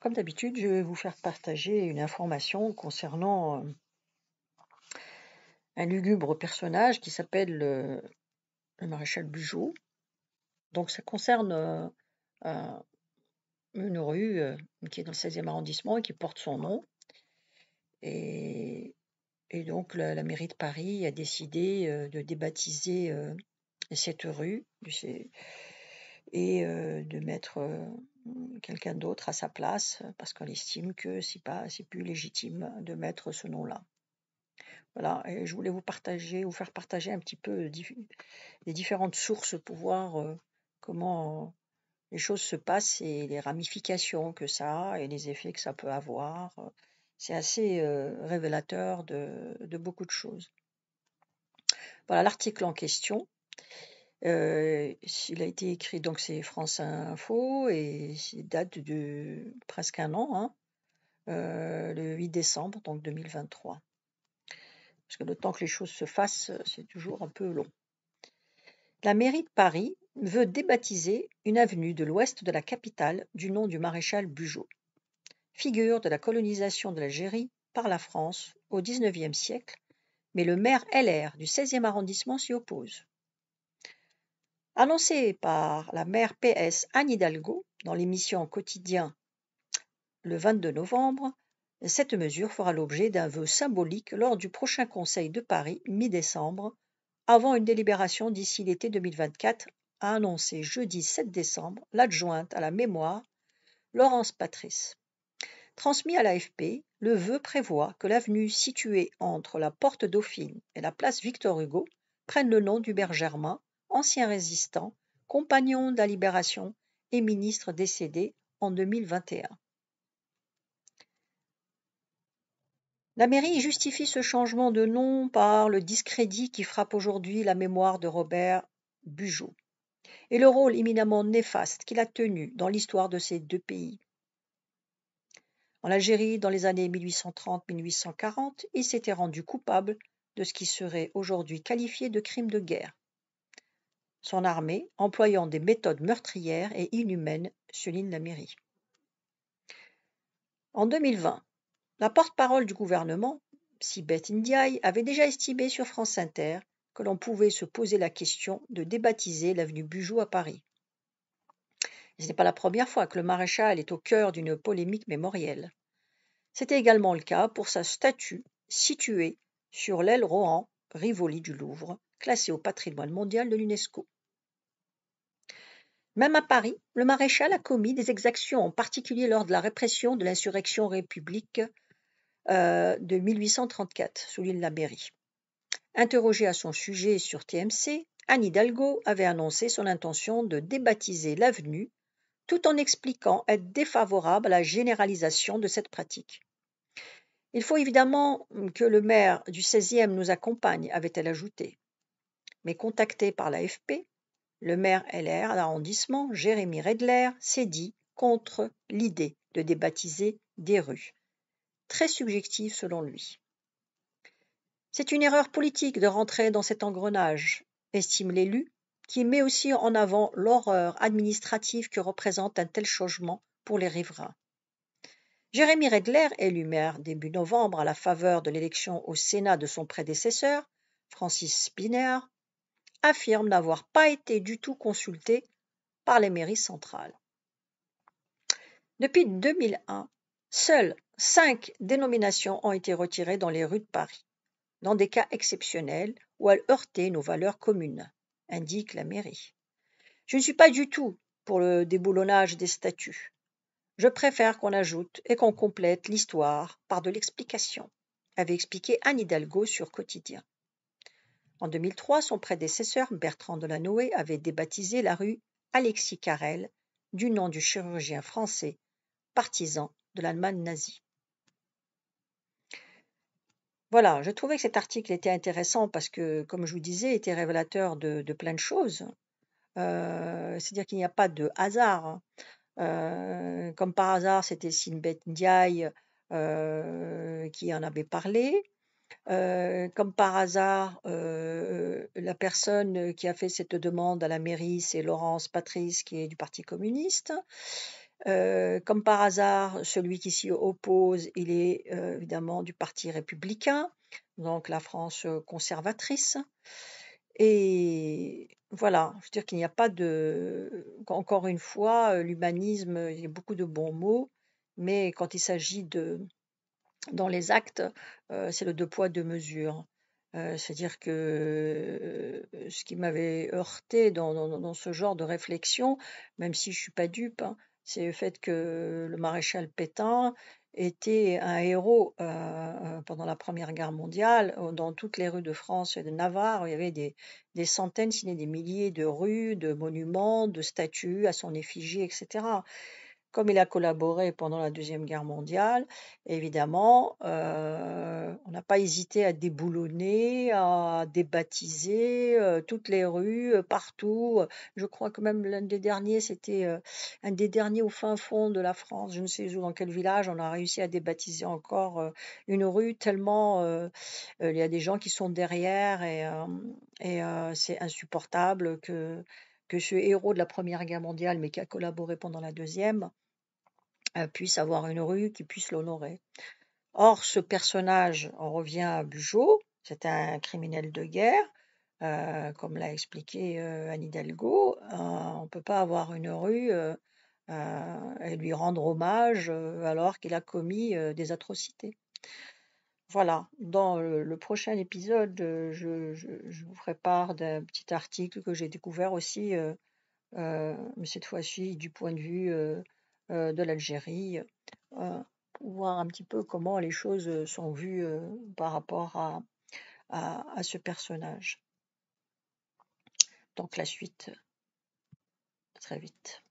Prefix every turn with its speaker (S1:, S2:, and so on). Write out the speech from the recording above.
S1: comme d'habitude, je vais vous faire partager une information concernant euh, un lugubre personnage qui s'appelle euh, le, maréchal Bugeaud. Donc, ça concerne euh, une rue qui est dans le 16e arrondissement et qui porte son nom. Et, donc, la, mairie de Paris a décidé de débaptiser cette rue et euh, de mettre euh, quelqu'un d'autre à sa place parce qu'on estime que c'est pas c'est plus légitime de mettre ce nom-là. Voilà, et je voulais vous partager, vous faire partager un petit peu les différentes sources pour voir euh, comment les choses se passent et les ramifications que ça a et les effets que ça peut avoir. C'est assez révélateur de beaucoup de choses. Voilà l'article en question. Euh, il a été écrit, donc c'est France Info, et il date de presque un an, hein. euh, le 8 décembre 2023. Parce que le temps que les choses se fassent, c'est toujours un peu long. La mairie de Paris veut débaptiser une avenue de l'ouest de la capitale du nom du maréchal Bugeaud, figure de la colonisation de l'Algérie par la France au XIXe siècle, mais le maire LR du 16e arrondissement s'y oppose. Annoncée par la maire PS Anne Hidalgo dans l'émission Quotidien le 22 novembre, cette mesure fera l'objet d'un vœu symbolique lors du prochain Conseil de Paris mi-décembre, avant une délibération d'ici l'été 2024, a annoncé jeudi 7 décembre l'adjointe à la mémoire, Laurence Patrice. Transmis à l'AFP, le vœu prévoit que l'avenue située entre la porte Dauphine et la place Victor Hugo prenne le nom du maire Germain, ancien résistant, compagnon de la Libération et ministre décédé en 2021. La mairie justifie ce changement de nom par le discrédit qui frappe aujourd'hui la mémoire de Robert Bugeaud et le rôle éminemment néfaste qu'il a tenu dans l'histoire de ces deux pays. En Algérie, dans les années 1830-1840, il s'était rendu coupable de ce qui serait aujourd'hui qualifié de crime de guerre son armée, employant des méthodes meurtrières et inhumaines, souligne la mairie. En 2020, la porte-parole du gouvernement, Sibeth Ndiaye, avait déjà estimé sur France Inter que l'on pouvait se poser la question de débaptiser l'avenue Bugeaud à Paris. Ce n'est pas la première fois que le maréchal est au cœur d'une polémique mémorielle. C'était également le cas pour sa statue située sur l'aile Rohan, Rivoli du Louvre, classée au patrimoine mondial de l'UNESCO. Même à Paris, le maréchal a commis des exactions, en particulier lors de la répression de l'insurrection république euh, de 1834, de la mairie. Interrogée à son sujet sur TMC, Anne Hidalgo avait annoncé son intention de débaptiser l'avenue tout en expliquant être défavorable à la généralisation de cette pratique. Il faut évidemment que le maire du 16e nous accompagne, avait-elle ajouté. Mais contactée par l'AFP, le maire LR d'arrondissement, Jérémy Redler, s'est dit contre l'idée de débaptiser des rues, très subjective selon lui. C'est une erreur politique de rentrer dans cet engrenage, estime l'élu, qui met aussi en avant l'horreur administrative que représente un tel changement pour les riverains. Jérémy Redler, élu maire début novembre à la faveur de l'élection au Sénat de son prédécesseur, Francis Spinner, affirme n'avoir pas été du tout consulté par les mairies centrales. Depuis 2001, seules cinq dénominations ont été retirées dans les rues de Paris, dans des cas exceptionnels où elles heurtaient nos valeurs communes, indique la mairie. Je ne suis pas du tout pour le déboulonnage des statuts. Je préfère qu'on ajoute et qu'on complète l'histoire par de l'explication, avait expliqué Anne Hidalgo sur Quotidien. En 2003, son prédécesseur Bertrand Delanoë avait débaptisé la rue Alexis Carrel du nom du chirurgien français partisan de l'Allemagne nazie. Voilà, je trouvais que cet article était intéressant parce que, comme je vous disais, il était révélateur de, plein de choses. Euh, c'est-à-dire qu'il n'y a pas de hasard. Hein. Euh, comme par hasard, c'était Sinbet Ndiaye euh, qui en avait parlé comme par hasard, la personne qui a fait cette demande à la mairie, c'est Laurence Patrice, qui est du Parti communiste. comme par hasard, celui qui s'y oppose, il est évidemment du Parti républicain, donc la France conservatrice. Et voilà, je veux dire qu'il n'y a pas de... Encore une fois, l'humanisme, il y a beaucoup de bons mots, mais quand il s'agit de, dans les actes, euh, c'est le deux poids, deux mesures. Euh, c'est-à-dire que euh, ce qui m'avait heurté dans, ce genre de réflexion, même si je ne suis pas dupe, hein, c'est le fait que le maréchal Pétain était un héros pendant la Première Guerre mondiale. Dans toutes les rues de France et de Navarre, il y avait des, des centaines, sinon des milliers de rues, de monuments, de statues à son effigie, etc comme il a collaboré pendant la Deuxième Guerre mondiale, évidemment, euh, on n'a pas hésité à déboulonner, à débaptiser euh, toutes les rues, euh, partout. Je crois que même l'un des derniers, c'était un des derniers au fin fond de la France, je ne sais où, dans quel village, on a réussi à débaptiser encore une rue, tellement il y a des gens qui sont derrière et, c'est insupportable que que ce héros de la Première Guerre mondiale, mais qui a collaboré pendant la Deuxième, puisse avoir une rue qui puisse l'honorer. Or, ce personnage, revient à Bugeaud, c'est un criminel de guerre, euh, comme l'a expliqué euh, Anne Hidalgo, euh, on ne peut pas avoir une rue et lui rendre hommage alors qu'il a commis des atrocités. Voilà, dans le, prochain épisode, je, je, vous ferai part d'un petit article que j'ai découvert aussi, mais cette fois-ci du point de vue euh, de l'Algérie, euh, voir un petit peu comment les choses euh, sont vues par rapport à, à, à ce personnage. Donc la suite, très vite.